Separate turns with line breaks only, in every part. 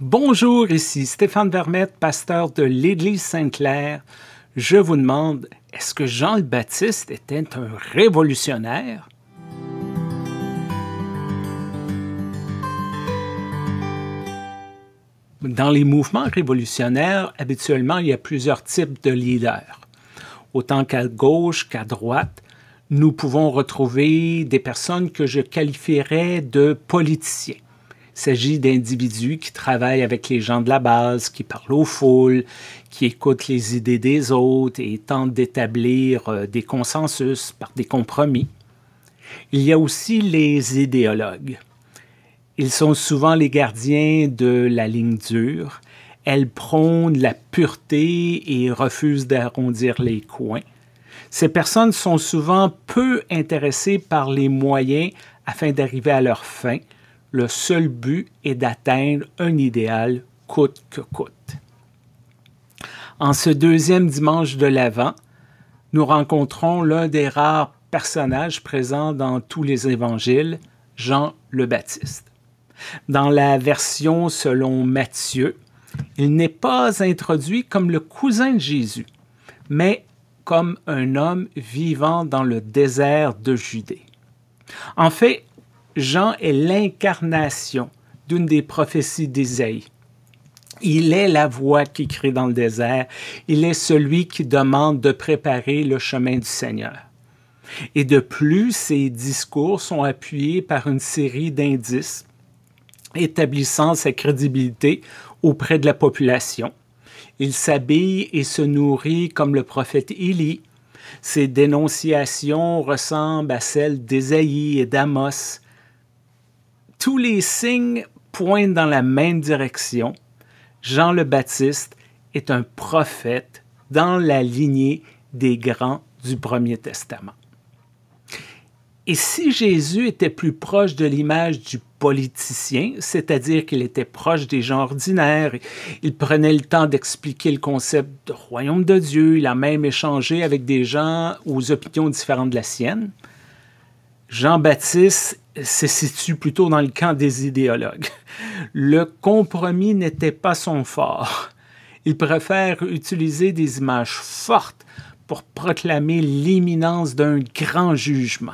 Bonjour, ici Stéphane Vermette, pasteur de l'Église Sainte-Claire. Je vous demande, est-ce que Jean le Baptiste était un révolutionnaire? Dans les mouvements révolutionnaires, habituellement, il y a plusieurs types de leaders. Autant qu'à gauche qu'à droite, nous pouvons retrouver des personnes que je qualifierais de politiciens il s'agit d'individus qui travaillent avec les gens de la base, qui parlent aux foules, qui écoutent les idées des autres et tentent d'établir euh, des consensus par des compromis. Il y a aussi les idéologues. Ils sont souvent les gardiens de la ligne dure. Elles prônent la pureté et refusent d'arrondir les coins. Ces personnes sont souvent peu intéressées par les moyens afin d'arriver à leur fin le seul but est d'atteindre un idéal coûte que coûte. En ce deuxième dimanche de l'Avent, nous rencontrons l'un des rares personnages présents dans tous les évangiles, Jean le Baptiste. Dans la version selon Matthieu, il n'est pas introduit comme le cousin de Jésus, mais comme un homme vivant dans le désert de Judée. En fait, Jean est l'incarnation d'une des prophéties d'Ésaïe. Il est la voix qui crie dans le désert. Il est celui qui demande de préparer le chemin du Seigneur. Et de plus, ses discours sont appuyés par une série d'indices établissant sa crédibilité auprès de la population. Il s'habille et se nourrit comme le prophète Élie. Ses dénonciations ressemblent à celles d'Ésaïe et d'Amos. Tous les signes pointent dans la même direction. Jean le Baptiste est un prophète dans la lignée des grands du Premier Testament. Et si Jésus était plus proche de l'image du politicien, c'est-à-dire qu'il était proche des gens ordinaires, il prenait le temps d'expliquer le concept de royaume de Dieu, il a même échangé avec des gens aux opinions différentes de la sienne, Jean-Baptiste se situe plutôt dans le camp des idéologues. Le compromis n'était pas son fort. Il préfère utiliser des images fortes pour proclamer l'imminence d'un grand jugement.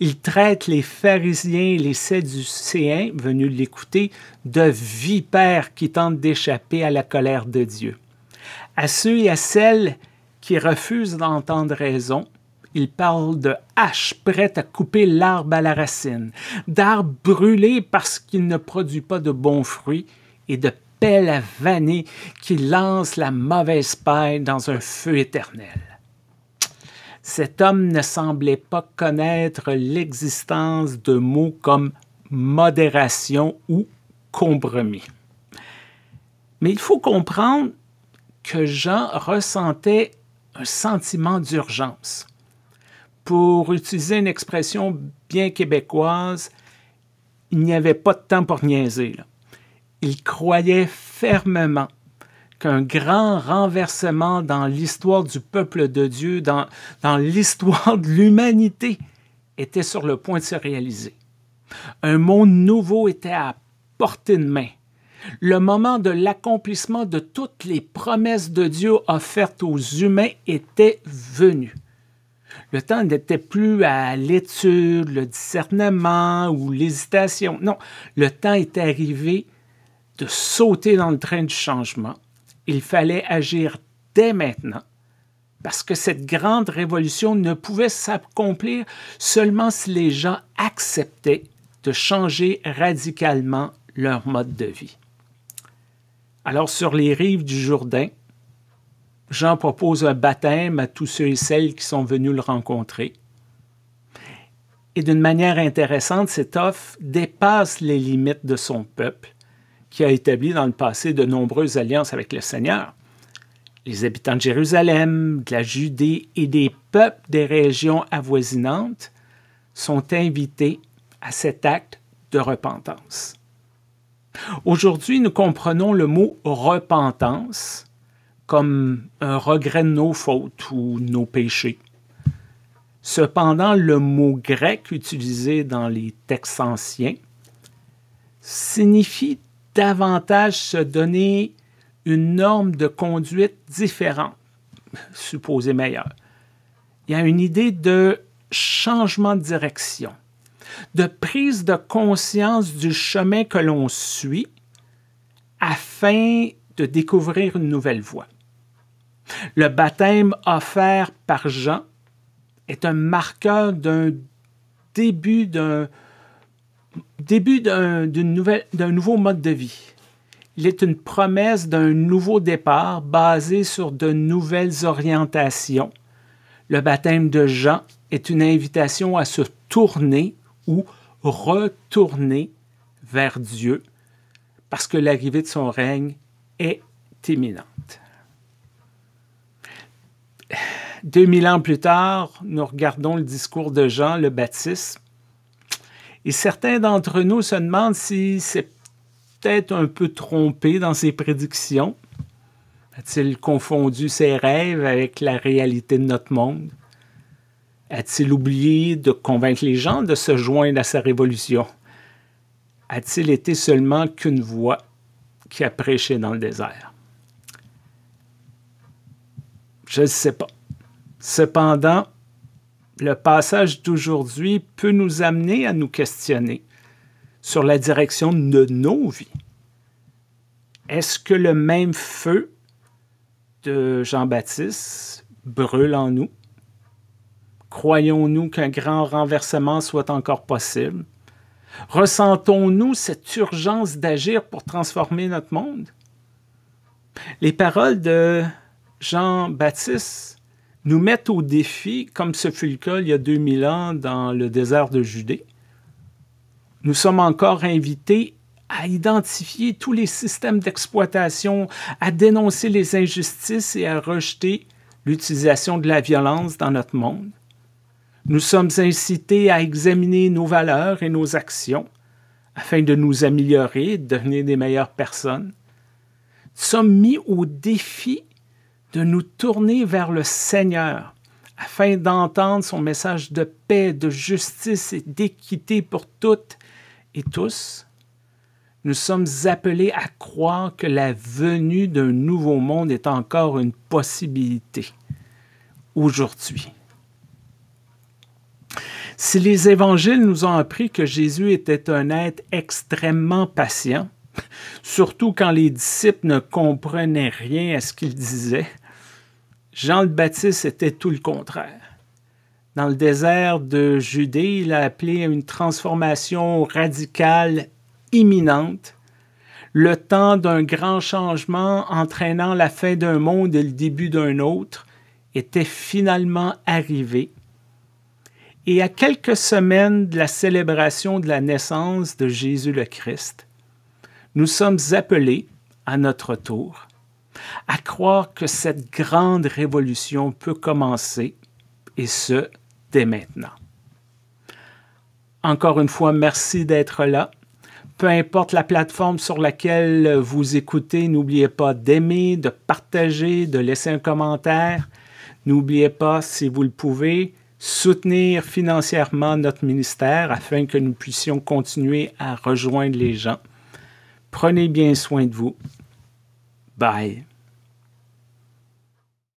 Il traite les pharisiens et les séducéens, venus l'écouter, de vipères qui tentent d'échapper à la colère de Dieu. À ceux et à celles qui refusent d'entendre raison, il parle de hache prête à couper l'arbre à la racine, d'arbres brûlé parce qu'il ne produit pas de bons fruits et de pelle à vanner qui lance la mauvaise paille dans un feu éternel. Cet homme ne semblait pas connaître l'existence de mots comme modération ou compromis. Mais il faut comprendre que Jean ressentait un sentiment d'urgence pour utiliser une expression bien québécoise, il n'y avait pas de temps pour niaiser. Il croyait fermement qu'un grand renversement dans l'histoire du peuple de Dieu, dans, dans l'histoire de l'humanité, était sur le point de se réaliser. Un monde nouveau était à portée de main. Le moment de l'accomplissement de toutes les promesses de Dieu offertes aux humains était venu. Le temps n'était plus à l'étude, le discernement ou l'hésitation. Non, le temps était arrivé de sauter dans le train du changement. Il fallait agir dès maintenant parce que cette grande révolution ne pouvait s'accomplir seulement si les gens acceptaient de changer radicalement leur mode de vie. Alors sur les rives du Jourdain, Jean propose un baptême à tous ceux et celles qui sont venus le rencontrer. Et d'une manière intéressante, cette offre dépasse les limites de son peuple, qui a établi dans le passé de nombreuses alliances avec le Seigneur. Les habitants de Jérusalem, de la Judée et des peuples des régions avoisinantes sont invités à cet acte de repentance. Aujourd'hui, nous comprenons le mot repentance comme un regret de nos fautes ou nos péchés. Cependant, le mot grec utilisé dans les textes anciens signifie davantage se donner une norme de conduite différente, supposée meilleure. Il y a une idée de changement de direction, de prise de conscience du chemin que l'on suit afin de découvrir une nouvelle voie. Le baptême offert par Jean est un marqueur d'un début d'un début d'un nouveau mode de vie. Il est une promesse d'un nouveau départ basé sur de nouvelles orientations. Le baptême de Jean est une invitation à se tourner ou retourner vers Dieu parce que l'arrivée de son règne est imminente. mille ans plus tard, nous regardons le discours de Jean le Baptiste et certains d'entre nous se demandent si c'est peut-être un peu trompé dans ses prédictions. A-t-il confondu ses rêves avec la réalité de notre monde? A-t-il oublié de convaincre les gens de se joindre à sa révolution? A-t-il été seulement qu'une voix qui a prêché dans le désert? Je ne sais pas. Cependant, le passage d'aujourd'hui peut nous amener à nous questionner sur la direction de nos vies. Est-ce que le même feu de Jean-Baptiste brûle en nous? Croyons-nous qu'un grand renversement soit encore possible? Ressentons-nous cette urgence d'agir pour transformer notre monde? Les paroles de Jean-Baptiste nous mettent au défi, comme ce fut le cas il y a 2000 ans dans le désert de Judée. Nous sommes encore invités à identifier tous les systèmes d'exploitation, à dénoncer les injustices et à rejeter l'utilisation de la violence dans notre monde. Nous sommes incités à examiner nos valeurs et nos actions afin de nous améliorer et de devenir des meilleures personnes. Nous sommes mis au défi de nous tourner vers le Seigneur afin d'entendre son message de paix, de justice et d'équité pour toutes et tous, nous sommes appelés à croire que la venue d'un nouveau monde est encore une possibilité aujourd'hui. Si les évangiles nous ont appris que Jésus était un être extrêmement patient, surtout quand les disciples ne comprenaient rien à ce qu'il disait. Jean le Baptiste était tout le contraire. Dans le désert de Judée, il a appelé à une transformation radicale imminente, le temps d'un grand changement entraînant la fin d'un monde et le début d'un autre était finalement arrivé. Et à quelques semaines de la célébration de la naissance de Jésus le Christ, nous sommes appelés, à notre tour, à croire que cette grande révolution peut commencer, et ce, dès maintenant. Encore une fois, merci d'être là. Peu importe la plateforme sur laquelle vous écoutez, n'oubliez pas d'aimer, de partager, de laisser un commentaire. N'oubliez pas, si vous le pouvez, soutenir financièrement notre ministère afin que nous puissions continuer à rejoindre les gens. Prenez bien soin de vous. Bye.